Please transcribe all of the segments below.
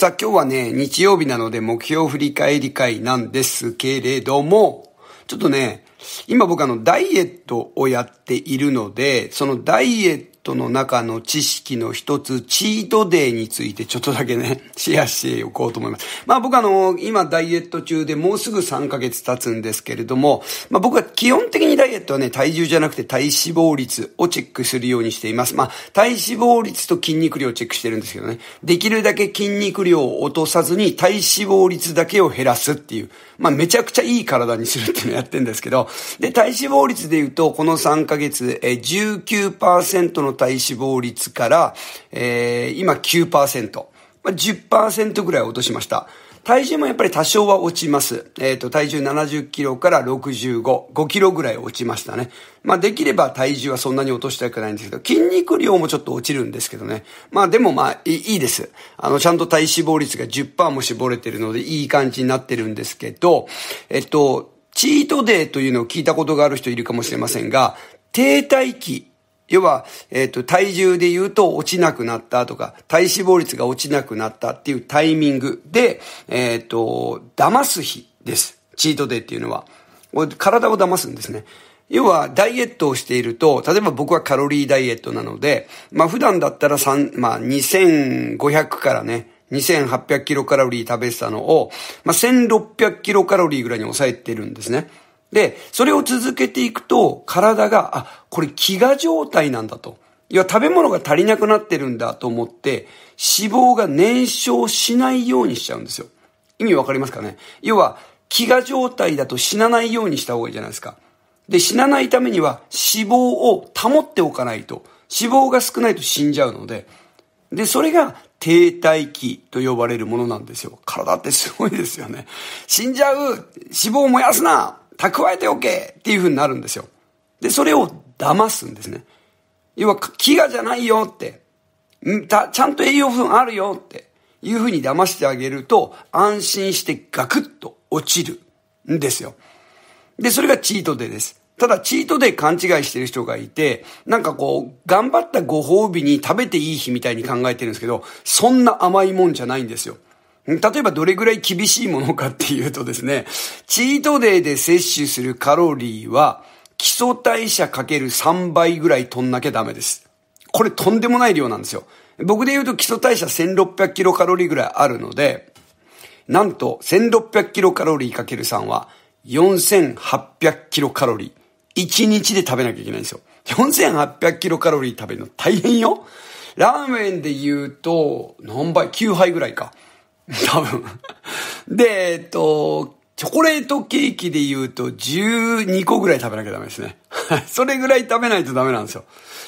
さあ今日はね、日曜日なので目標振り返り会なんですけれども、ちょっとね、今僕あのダイエットをやっているので、そのダイエッットの中の知識の一つ、チートデイについてちょっとだけね、シェアしておこうと思います。まあ僕あの、今ダイエット中でもうすぐ3ヶ月経つんですけれども、まあ僕は基本的にダイエットはね、体重じゃなくて体脂肪率をチェックするようにしています。まあ体脂肪率と筋肉量をチェックしてるんですけどね、できるだけ筋肉量を落とさずに体脂肪率だけを減らすっていう、まあめちゃくちゃいい体にするっていうのをやってるんですけど、で、体脂肪率で言うとこの3ヶ月、え19%のの体脂肪率から、えー、今9%、まあ、10%ぐらい落としました。体重もやっぱり多少は落ちます。えっ、ー、と、体重70キロから65、5キロぐらい落ちましたね。まあ、できれば体重はそんなに落としたくないんですけど、筋肉量もちょっと落ちるんですけどね。まあ、でもまあ、いいです。あの、ちゃんと体脂肪率が10%も絞れてるので、いい感じになってるんですけど、えっと、チートデーというのを聞いたことがある人いるかもしれませんが、停滞期要は、えっ、ー、と、体重で言うと落ちなくなったとか、体脂肪率が落ちなくなったっていうタイミングで、えっ、ー、と、騙す日です。チートデイっていうのは。体を騙すんですね。要は、ダイエットをしていると、例えば僕はカロリーダイエットなので、まあ普段だったら3、まあ2500からね、2800キロカロリー食べてたのを、まあ1600キロカロリーぐらいに抑えてるんですね。で、それを続けていくと、体が、あ、これ飢餓状態なんだと。いや、食べ物が足りなくなってるんだと思って、脂肪が燃焼しないようにしちゃうんですよ。意味わかりますかね要は、飢餓状態だと死なないようにした方がいいじゃないですか。で、死なないためには脂肪を保っておかないと、脂肪が少ないと死んじゃうので、で、それが停滞期と呼ばれるものなんですよ。体ってすごいですよね。死んじゃう脂肪を燃やすな蓄えておけっていうふうになるんですよ。で、それを騙すんですね。要は、飢餓じゃないよって。た、ちゃんと栄養分あるよっていうふうに騙してあげると、安心してガクッと落ちるんですよ。で、それがチートデイです。ただ、チートデー勘違いしてる人がいて、なんかこう、頑張ったご褒美に食べていい日みたいに考えてるんですけど、そんな甘いもんじゃないんですよ。例えばどれぐらい厳しいものかっていうとですね、チートデイで摂取するカロリーは基礎代謝かける3倍ぐらい取んなきゃダメです。これとんでもない量なんですよ。僕で言うと基礎代謝1600キロカロリーぐらいあるので、なんと1600キロカロリーかける3は4800キロカロリー。1日で食べなきゃいけないんですよ。4800キロカロリー食べるの大変よ。ラーメンで言うと、何倍 ?9 杯ぐらいか。多分。で、えっと、チョコレートケーキで言うと12個ぐらい食べなきゃダメですね。それぐらい食べないとダメなんですよ。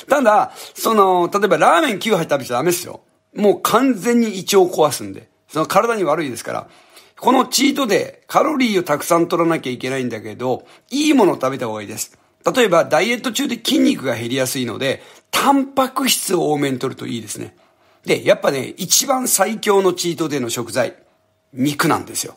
ただ、その、例えばラーメン9杯食べちゃダメですよ。もう完全に胃腸を壊すんで。その体に悪いですから。このチートでカロリーをたくさん取らなきゃいけないんだけど、いいものを食べた方がいいです。例えば、ダイエット中で筋肉が減りやすいので、タンパク質を多めに取るといいですね。で、やっぱね、一番最強のチートデイの食材、肉なんですよ。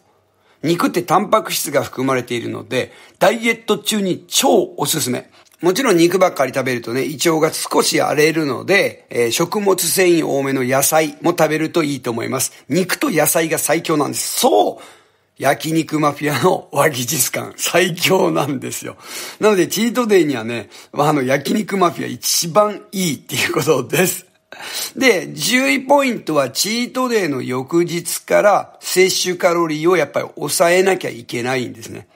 肉ってタンパク質が含まれているので、ダイエット中に超おすすめ。もちろん肉ばっかり食べるとね、胃腸が少し荒れるので、えー、食物繊維多めの野菜も食べるといいと思います。肉と野菜が最強なんです。そう焼肉マフィアの和技術館最強なんですよ。なので、チートデイにはね、あの、焼肉マフィア一番いいっていうことです。で、11ポイントはチートデーの翌日から摂取カロリーをやっぱり抑えなきゃいけないんですね。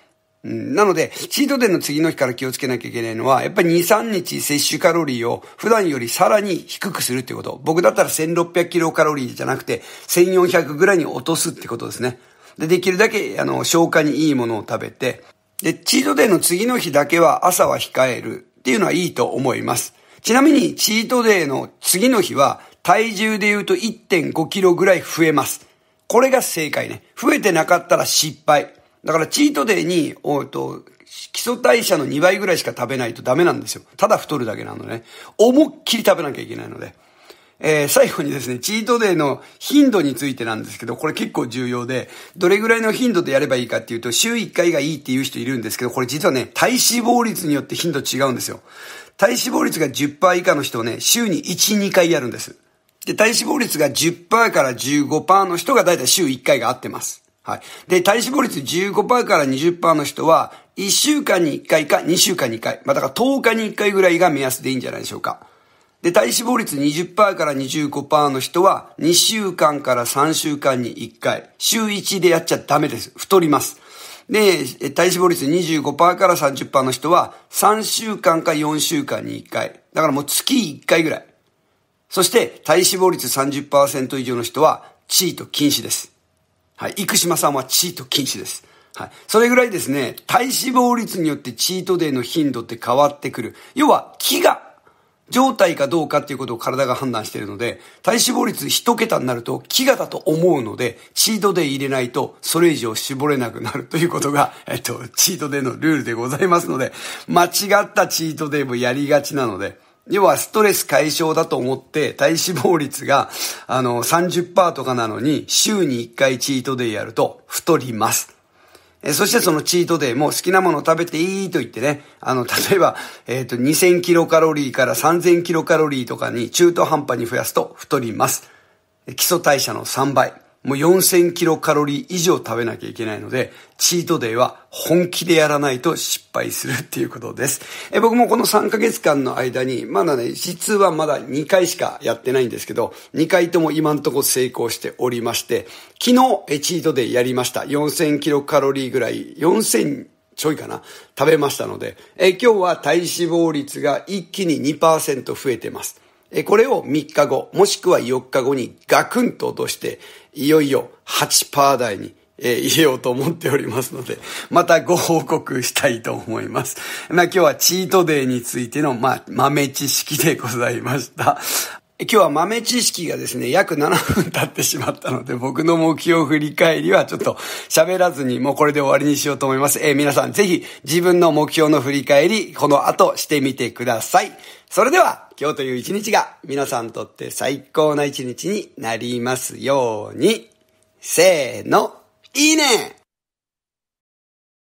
うん、なので、チートデーの次の日から気をつけなきゃいけないのは、やっぱり2、3日摂取カロリーを普段よりさらに低くするってこと。僕だったら1600キロカロリーじゃなくて、1400ぐらいに落とすってことですね。で、できるだけ、あの、消化にいいものを食べて、で、チートデーの次の日だけは朝は控えるっていうのはいいと思います。ちなみにチートデイの次の日は体重で言うと1.5キロぐらい増えます。これが正解ね。増えてなかったら失敗。だからチートデイに、おっと、基礎代謝の2倍ぐらいしか食べないとダメなんですよ。ただ太るだけなのね。思いっきり食べなきゃいけないので。えー、最後にですね、チートデイの頻度についてなんですけど、これ結構重要で、どれぐらいの頻度でやればいいかっていうと、週1回がいいっていう人いるんですけど、これ実はね、体脂肪率によって頻度違うんですよ。体脂肪率が10%以下の人をね、週に1、2回やるんです。で、体脂肪率が10%から15%の人がだいたい週1回が合ってます。はい。で、体脂肪率15%から20%の人は、1週間に1回か2週間に1回、まあ、だから10日に1回ぐらいが目安でいいんじゃないでしょうか。で、体脂肪率20%から25%の人は、2週間から3週間に1回、週1でやっちゃダメです。太ります。で、体脂肪率25%から30%の人は3週間か4週間に1回。だからもう月1回ぐらい。そして体脂肪率30%以上の人はチート禁止です。はい。生島さんはチート禁止です。はい。それぐらいですね、体脂肪率によってチートデーの頻度って変わってくる。要は、気が状態かどうかっていうことを体が判断しているので、体脂肪率1桁になると飢餓だと思うので、チートデイ入れないとそれ以上絞れなくなるということが、えっと、チートデイのルールでございますので、間違ったチートデイもやりがちなので、要はストレス解消だと思って体脂肪率があの30%とかなのに週に1回チートデイやると太ります。えそしてそのチートデイも好きなもの食べていいと言ってね、あの、例えば、えっ、ー、と、2000キロカロリーから3000キロカロリーとかに中途半端に増やすと太ります。基礎代謝の3倍。もう4000キロカロリー以上食べなきゃいけないので、チートデイは本気でやらないと失敗するっていうことです。え僕もこの3ヶ月間の間に、まだね、実はまだ2回しかやってないんですけど、2回とも今んとこ成功しておりまして、昨日えチートデイやりました。4000キロカロリーぐらい、4000、ちょいかな食べましたので、え今日は体脂肪率が一気に2%増えてます。これを3日後、もしくは4日後にガクンと落として、いよいよ8%台にえ入れようと思っておりますので、またご報告したいと思います。まあ今日はチートデイについての、まあ、豆知識でございました。今日は豆知識がですね、約7分経ってしまったので、僕の目標振り返りはちょっと喋らずに、もうこれで終わりにしようと思います。えー、皆さんぜひ自分の目標の振り返り、この後してみてください。それでは、今日という一日が皆さんにとって最高な一日になりますように。せーの、いいね